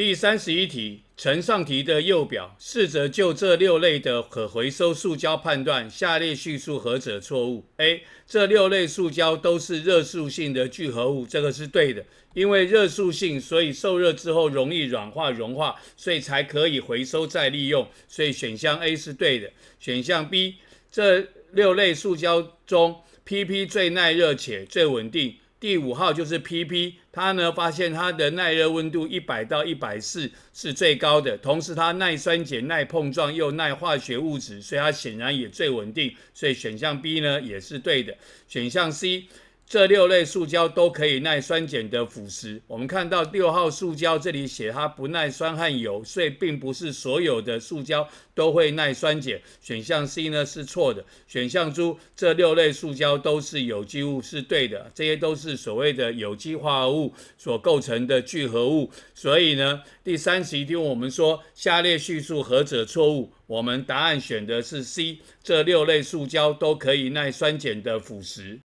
第三十一题，呈上题的右表，试着就这六类的可回收塑胶判断下列叙述何者错误。A，这六类塑胶都是热塑性的聚合物，这个是对的，因为热塑性，所以受热之后容易软化融化，所以才可以回收再利用，所以选项 A 是对的。选项 B，这六类塑胶中 PP 最耐热且最稳定。第五号就是 PP，它呢发现它的耐热温度一百到一百四是最高的，同时它耐酸碱、耐碰撞又耐化学物质，所以它显然也最稳定，所以选项 B 呢也是对的，选项 C。这六类塑胶都可以耐酸碱的腐蚀。我们看到六号塑胶这里写它不耐酸和油，所以并不是所有的塑胶都会耐酸碱。选项 C 呢是错的。选项 D，这六类塑胶都是有机物，是对的。这些都是所谓的有机化合物所构成的聚合物。所以呢，第三十一题我们说下列叙述何者错误，我们答案选的是 C，这六类塑胶都可以耐酸碱的腐蚀。